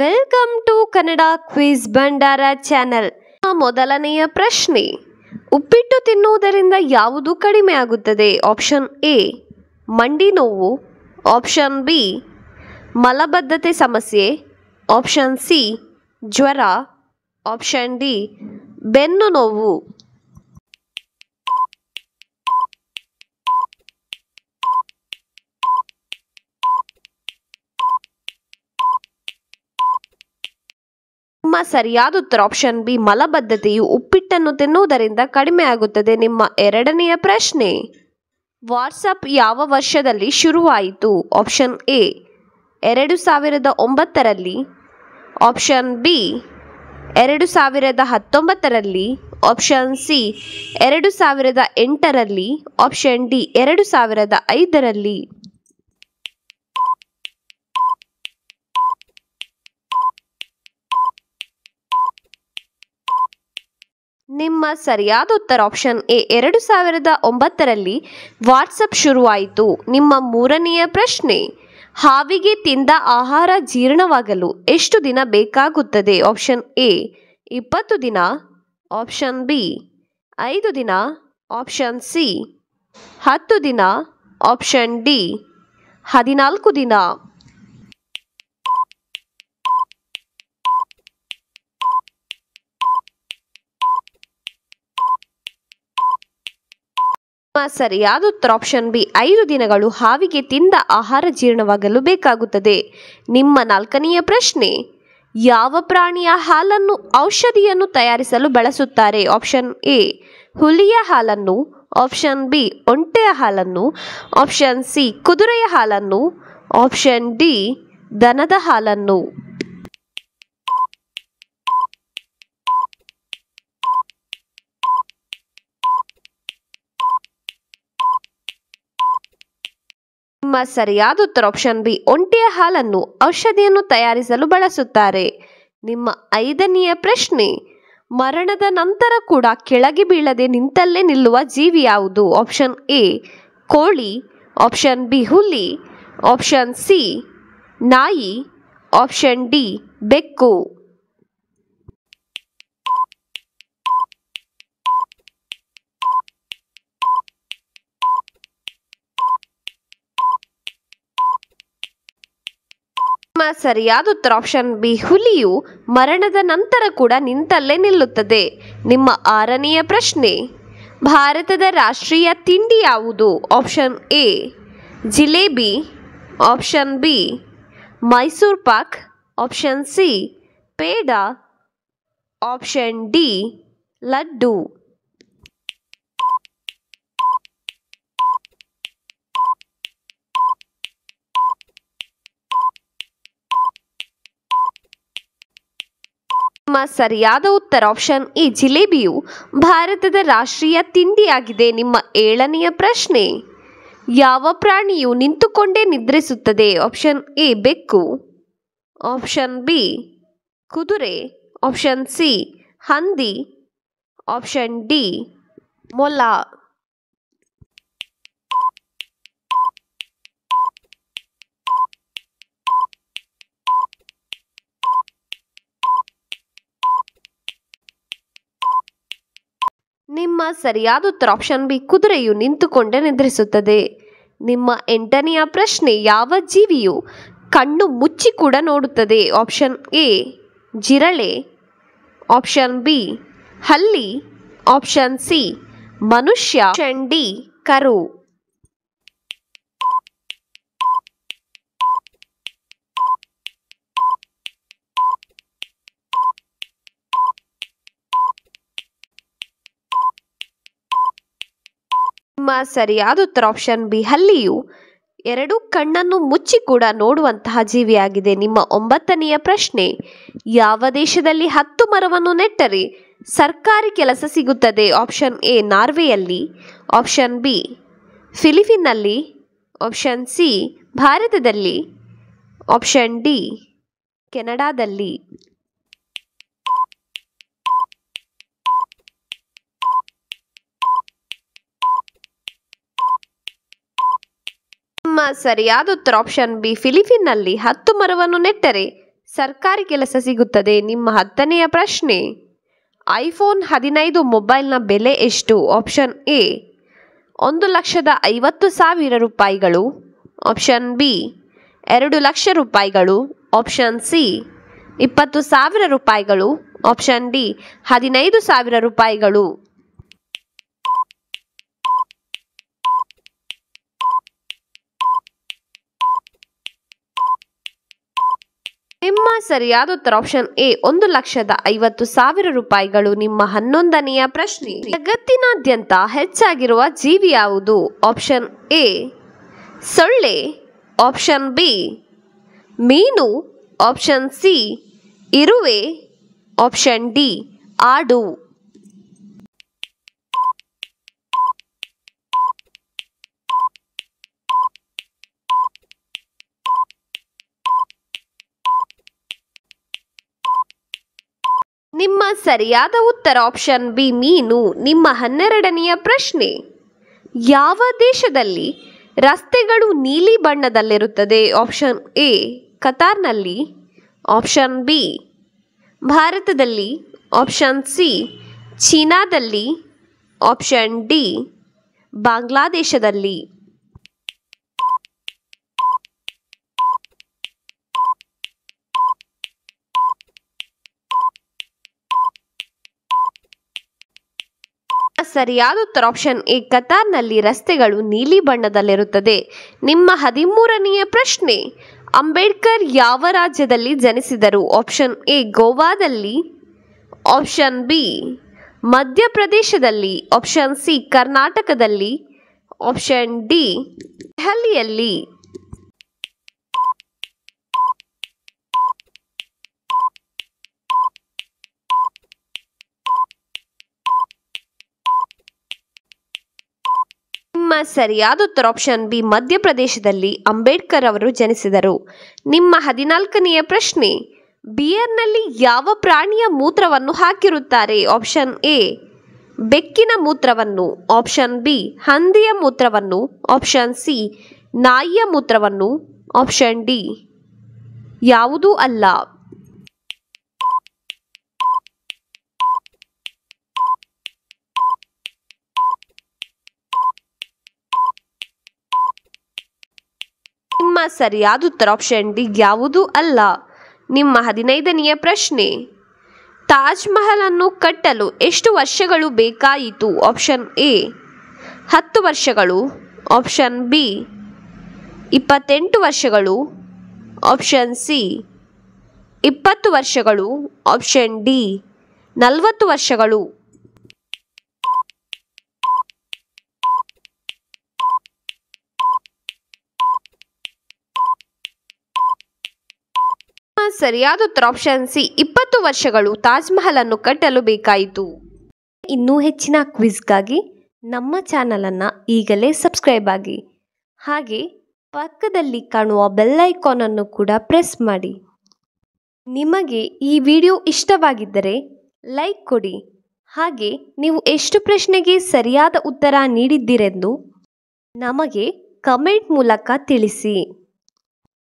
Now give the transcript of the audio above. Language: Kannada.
ವೆಲ್ಕಮ್ ಟು ಕನ್ನಡ ಕ್ವಿಜ್ ಭಂಡಾರ ಚಾನೆಲ್ ಮೊದಲನೆಯ ಪ್ರಶ್ನೆ ಉಪ್ಪಿಟ್ಟು ತಿನ್ನುವುದರಿಂದ ಯಾವುದು ಕಡಿಮೆ ಆಗುತ್ತದೆ ಆಪ್ಷನ್ ಎ ಮಂಡಿ ನೋವು ಆಪ್ಷನ್ ಬಿ ಮಲಬದ್ಧತೆ ಸಮಸ್ಯೆ ಆಪ್ಷನ್ ಸಿ ಜ್ವರ ಆಪ್ಷನ್ ಡಿ ಬೆನ್ನು ನೋವು ನಿಮ್ಮ ಸರಿಯಾದ ಉತ್ತರ ಆಪ್ಷನ್ ಬಿ ಮಲಬದ್ಧತೆಯು ಉಪ್ಪಿಟ್ಟನ್ನು ತಿನ್ನುವುದರಿಂದ ಕಡಿಮೆ ಆಗುತ್ತದೆ ನಿಮ್ಮ ಎರಡನೆಯ ಪ್ರಶ್ನೆ ವಾಟ್ಸಪ್ ಯಾವ ವರ್ಷದಲ್ಲಿ ಶುರುವಾಯಿತು ಆಪ್ಷನ್ ಎ ಎರಡು ಸಾವಿರದ ಒಂಬತ್ತರಲ್ಲಿ ಆಪ್ಷನ್ ಬಿ ಎರಡು ಸಾವಿರದ ಹತ್ತೊಂಬತ್ತರಲ್ಲಿ ಆಪ್ಷನ್ ಸಿ ಎರಡು ಸಾವಿರದ ಎಂಟರಲ್ಲಿ ಆಪ್ಷನ್ ಡಿ ಎರಡು ಸಾವಿರದ ಐದರಲ್ಲಿ ನಿಮ್ಮ ಸರಿಯಾದ ಉತ್ತರ ಆಪ್ಷನ್ ಎ ಎರಡು ಸಾವಿರದ ಒಂಬತ್ತರಲ್ಲಿ ವಾಟ್ಸಪ್ ಶುರುವಾಯಿತು ನಿಮ್ಮ ಮೂರನೆಯ ಪ್ರಶ್ನೆ ಹಾವಿಗೆ ತಿಂದ ಆಹಾರ ಜೀರ್ಣವಾಗಲು ಎಷ್ಟು ದಿನ ಬೇಕಾಗುತ್ತದೆ ಆಪ್ಷನ್ ಎ ಇಪ್ಪತ್ತು ದಿನ ಆಪ್ಷನ್ ಬಿ ಐದು ದಿನ ಆಪ್ಷನ್ ಸಿ ಹತ್ತು ದಿನ ಆಪ್ಷನ್ ಡಿ ಹದಿನಾಲ್ಕು ದಿನ ಸರಿಯಾದ ಉತ್ತರ ಆಪ್ಷನ್ ಬಿ ಐದು ದಿನಗಳು ಹಾವಿಗೆ ತಿಂದ ಆಹಾರ ಜೀರ್ಣವಾಗಲು ಬೇಕಾಗುತ್ತದೆ ನಿಮ್ಮ ನಾಲ್ಕನೆಯ ಪ್ರಶ್ನೆ ಯಾವ ಪ್ರಾಣಿಯ ಹಾಲನ್ನು ಔಷಧಿಯನ್ನು ತಯಾರಿಸಲು ಬಳಸುತ್ತಾರೆ ಆಪ್ಷನ್ ಎ ಹುಲಿಯ ಹಾಲನ್ನು ಆಪ್ಷನ್ ಬಿ ಒಂಟೆಯ ಹಾಲನ್ನು ಆಪ್ಷನ್ ಸಿ ಕುದುರೆಯ ಹಾಲನ್ನು ಆಪ್ಷನ್ ಡಿ ದನದ ಹಾಲನ್ನು ನಿಮ್ಮ ಸರಿಯಾದ ಉತ್ತರ ಆಪ್ಷನ್ ಬಿ ಒಂಟಿಯ ಹಾಲನ್ನು ಔಷಧಿಯನ್ನು ತಯಾರಿಸಲು ಬಳಸುತ್ತಾರೆ ನಿಮ್ಮ ಐದನೆಯ ಪ್ರಶ್ನೆ ಮರಣದ ನಂತರ ಕೂಡ ಕೆಳಗೆ ಬೀಳದೆ ನಿಂತಲ್ಲೇ ನಿಲ್ಲುವ ಜೀವಿ ಯಾವುದು ಆಪ್ಷನ್ ಎ ಕೋಳಿ ಆಪ್ಷನ್ ಬಿ ಹುಲಿ ಆಪ್ಷನ್ ಸಿ ನಾಯಿ ಆಪ್ಷನ್ ಡಿ ಬೆಕ್ಕು ಸರಿಯಾದ ಉತ್ತರ ಆಪ್ಷನ್ ಬಿ ಹುಲಿಯು ಮರಣದ ನಂತರ ಕೂಡ ನಿಂತಲ್ಲೇ ನಿಲ್ಲುತ್ತದೆ ನಿಮ್ಮ ಆರನೆಯ ಪ್ರಶ್ನೆ ಭಾರತದ ರಾಷ್ಟ್ರೀಯ ತಿಂಡಿ ಯಾವುದು option A jalebi option B Mysore pak option C peda option D laddu ನಿಮ್ಮ ಸರಿಯಾದ ಉತ್ತರ ಆಪ್ಷನ್ ಈ ಜಿಲೇಬಿಯು ಭಾರತದ ರಾಷ್ಟ್ರೀಯ ತಿಂಡಿಯಾಗಿದೆ ನಿಮ್ಮ ಏಳನೆಯ ಪ್ರಶ್ನೆ ಯಾವ ಪ್ರಾಣಿಯು ನಿಂತುಕೊಂಡೇ ನಿದ್ರಿಸುತ್ತದೆ ಆಪ್ಷನ್ ಎ ಬೆಕ್ಕು ಆಪ್ಷನ್ ಬಿ ಕುದುರೆ ಆಪ್ಷನ್ ಸಿ ಹಂದಿ ಆಪ್ಷನ್ ಡಿ ಮೊಲ ನಿಮ್ಮ ಸರಿಯಾದ ಉತ್ತರ ಆಪ್ಷನ್ ಬಿ ಕುದುರೆಯು ನಿಂತುಕೊಂಡೇ ನಿದ್ರಿಸುತ್ತದೆ ನಿಮ್ಮ ಎಂಟನೆಯ ಪ್ರಶ್ನೆ ಯಾವ ಜೀವಿಯು ಕಣ್ಣು ಮುಚ್ಚಿ ಕೂಡ ನೋಡುತ್ತದೆ ಆಪ್ಷನ್ ಎ ಜಿರಳೆ ಆಪ್ಷನ್ ಬಿ ಹಲ್ಲಿ ಆಪ್ಷನ್ ಸಿ ಮನುಷ್ಯ ಕರು ನಿಮ್ಮ ಸರಿಯಾದ ಉತ್ತರ ಆಪ್ಷನ್ ಬಿ ಹಲ್ಲಿಯು ಎರಡು ಕಣ್ಣನ್ನು ಮುಚ್ಚಿ ಕೂಡ ನೋಡುವಂತಹ ಜೀವಿಯಾಗಿದೆ ನಿಮ್ಮ ಒಂಬತ್ತನೆಯ ಪ್ರಶ್ನೆ ಯಾವ ದೇಶದಲ್ಲಿ ಹತ್ತು ಮರವನ್ನು ನೆಟ್ಟರೆ ಸರ್ಕಾರಿ ಕೆಲಸ ಸಿಗುತ್ತದೆ ಆಪ್ಷನ್ ಎ ನಾರ್ವೆಯಲ್ಲಿ ಆಪ್ಷನ್ ಬಿ ಫಿಲಿಪೀನ್ನಲ್ಲಿ ಆಪ್ಷನ್ ಸಿ ಭಾರತದಲ್ಲಿ ಆಪ್ಷನ್ ಡಿ ಕೆನಡಾದಲ್ಲಿ ನಿಮ್ಮ ಸರಿಯಾದ ಉತ್ತರ ಆಪ್ಷನ್ ಬಿ ಫಿಲಿಪಿನ್ನಲ್ಲಿ ಹತ್ತು ಮರವನ್ನು ನೆಟ್ಟರೆ ಸರ್ಕಾರಿ ಕೆಲಸ ಸಿಗುತ್ತದೆ ನಿಮ್ಮ ಹತ್ತನೆಯ ಪ್ರಶ್ನೆ ಐಫೋನ್ ಹದಿನೈದು ಮೊಬೈಲ್ನ ಬೆಲೆ ಎಷ್ಟು ಆಪ್ಷನ್ ಎ ಒಂದು ಲಕ್ಷದ ಐವತ್ತು ಸಾವಿರ ರೂಪಾಯಿಗಳು ಆಪ್ಷನ್ ಬಿ ಎರಡು ಲಕ್ಷ ರೂಪಾಯಿಗಳು ಆಪ್ಷನ್ ಸಿ ಇಪ್ಪತ್ತು ಸಾವಿರ ರೂಪಾಯಿಗಳು ಆಪ್ಷನ್ ಡಿ ಹದಿನೈದು ಸಾವಿರ ರೂಪಾಯಿಗಳು ಸರಿಯಾದ ಉತ್ತರ ಆಪ್ಷನ್ ಎ ಒಂದು ಲಕ್ಷದ ಐವತ್ತು ಸಾವಿರ ರೂಪಾಯಿಗಳು ನಿಮ್ಮ ಹನ್ನೊಂದನೆಯ ಪ್ರಶ್ನೆ ಜಗತ್ತಿನಾದ್ಯಂತ ಹೆಚ್ಚಾಗಿರುವ ಜೀವಿ ಯಾವುದು ಆಪ್ಷನ್ ಎ ಸೊಳ್ಳೆ ಆಪ್ಷನ್ ಬಿ ಮೀನು ಆಪ್ಷನ್ ಸಿ ಇರುವೆ ಆಪ್ಷನ್ ಡಿ ಆಡು ನಿಮ್ಮ ಸರಿಯಾದ ಉತ್ತರ ಆಪ್ಷನ್ ಬಿ ಮೀನು ನಿಮ್ಮ ಹನ್ನೆರಡನೆಯ ಪ್ರಶ್ನೆ ಯಾವ ದೇಶದಲ್ಲಿ ರಸ್ತೆಗಳು ನೀಲಿ ಬಣ್ಣದಲ್ಲಿರುತ್ತದೆ ಆಪ್ಷನ್ ಎ ಕತಾರ್ನಲ್ಲಿ ಆಪ್ಷನ್ ಬಿ ಭಾರತದಲ್ಲಿ ಆಪ್ಷನ್ ಸಿ ಚೀನಾದಲ್ಲಿ ಆಪ್ಷನ್ ಡಿ ಬಾಂಗ್ಲಾದೇಶದಲ್ಲಿ ಸರಿಯಾದ ಉತ್ತರ ಆಪ್ಷನ್ ಎ ಕತಾರ್ನಲ್ಲಿ ರಸ್ತೆಗಳು ನೀಲಿ ಬಣ್ಣದಲ್ಲಿರುತ್ತದೆ ನಿಮ್ಮ ಹದಿಮೂರನೆಯ ಪ್ರಶ್ನೆ ಅಂಬೇಡ್ಕರ್ ಯಾವ ರಾಜ್ಯದಲ್ಲಿ ಜನಿಸಿದರು ಆಪ್ಷನ್ ಎ ಗೋವಾದಲ್ಲಿ ಆಪ್ಷನ್ ಬಿ ಮಧ್ಯಪ್ರದೇಶದಲ್ಲಿ ಆಪ್ಷನ್ ಸಿ ಕರ್ನಾಟಕದಲ್ಲಿ ಆಪ್ಷನ್ ಡಿ ದೆಹಲಿಯಲ್ಲಿ ನಿಮ್ಮ ಸರಿಯಾದ ಉತ್ತರ ಆಪ್ಷನ್ ಬಿ ಮಧ್ಯಪ್ರದೇಶದಲ್ಲಿ ಅಂಬೇಡ್ಕರ್ ಅವರು ಜನಿಸಿದರು ನಿಮ್ಮ ಹದಿನಾಲ್ಕನೆಯ ಪ್ರಶ್ನೆ ಬಿಯರ್ನಲ್ಲಿ ಯಾವ ಪ್ರಾಣಿಯ ಮೂತ್ರವನ್ನು ಹಾಕಿರುತ್ತಾರೆ ಆಪ್ಷನ್ ಎ ಬೆಕ್ಕಿನ ಮೂತ್ರವನ್ನು ಆಪ್ಷನ್ ಬಿ ಹಂದಿಯ ಮೂತ್ರವನ್ನು ಆಪ್ಷನ್ ಸಿ ನಾಯಿಯ ಮೂತ್ರವನ್ನು ಆಪ್ಷನ್ ಡಿ ಯಾವುದೂ ಅಲ್ಲ ಸರಿಯಾದ ಉತ್ತರ ಆಪ್ಷನ್ ಡಿ ಯಾವುದೂ ಅಲ್ಲ ನಿಮ್ಮ ಹದಿನೈದನೆಯ ಪ್ರಶ್ನೆ ತಾಜ್ ಮಹಲ್ ಕಟ್ಟಲು ಎಷ್ಟು ವರ್ಷಗಳು ಬೇಕಾಯಿತು ಆಪ್ಷನ್ ಎ ಹತ್ತು ವರ್ಷಗಳು ಆಪ್ಷನ್ ಬಿ ಇಪ್ಪತ್ತೆಂಟು ವರ್ಷಗಳು ಆಪ್ಷನ್ ಸಿ ಇಪ್ಪತ್ತು ವರ್ಷಗಳು ಆಪ್ಷನ್ ಡಿ ನಲವತ್ತು ವರ್ಷಗಳು ಸರಿಯಾದ ಉತ್ತರ ಆಪ್ಷನ್ ಸಿ ಇಪ್ಪತ್ತು ವರ್ಷಗಳು ತಾಜ್ಮಹಲ್ ಅನ್ನು ಕಟ್ಟಲು ಬೇಕಾಯಿತು ಇನ್ನೂ ಹೆಚ್ಚಿನ ಕ್ವಿಜ್ಗಾಗಿ ನಮ್ಮ ಚಾನಲನ್ನು ಈಗಲೇ ಸಬ್ಸ್ಕ್ರೈಬ್ ಆಗಿ ಹಾಗೆ ಪಕ್ಕದಲ್ಲಿ ಕಾಣುವ ಬೆಲ್ಲೈಕಾನ್ ಅನ್ನು ಕೂಡ ಪ್ರೆಸ್ ಮಾಡಿ ನಿಮಗೆ ಈ ವಿಡಿಯೋ ಇಷ್ಟವಾಗಿದ್ದರೆ ಲೈಕ್ ಕೊಡಿ ಹಾಗೆ ನೀವು ಎಷ್ಟು ಪ್ರಶ್ನೆಗೆ ಸರಿಯಾದ ಉತ್ತರ ನೀಡಿದ್ದೀರೆಂದು ನಮಗೆ ಕಮೆಂಟ್ ಮೂಲಕ ತಿಳಿಸಿ